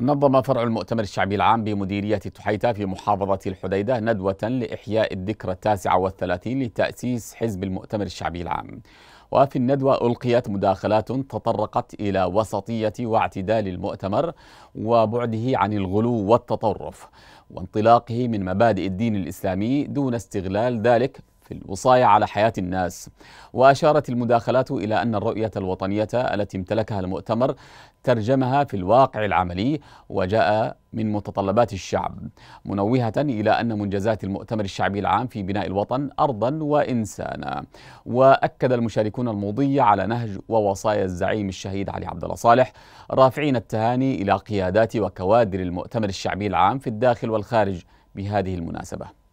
نظم فرع المؤتمر الشعبي العام بمديرية تحيتة في محافظة الحديدة ندوة لإحياء الذكرى التاسعة والثلاثين لتأسيس حزب المؤتمر الشعبي العام وفي الندوة ألقيت مداخلات تطرقت إلى وسطية واعتدال المؤتمر وبعده عن الغلو والتطرف وانطلاقه من مبادئ الدين الإسلامي دون استغلال ذلك في الوصاية على حياة الناس وأشارت المداخلات إلى أن الرؤية الوطنية التي امتلكها المؤتمر ترجمها في الواقع العملي وجاء من متطلبات الشعب منوهة إلى أن منجزات المؤتمر الشعبي العام في بناء الوطن أرضا وإنسانا وأكد المشاركون المضي على نهج ووصايا الزعيم الشهيد علي عبد الله صالح رافعين التهاني إلى قيادات وكوادر المؤتمر الشعبي العام في الداخل والخارج بهذه المناسبة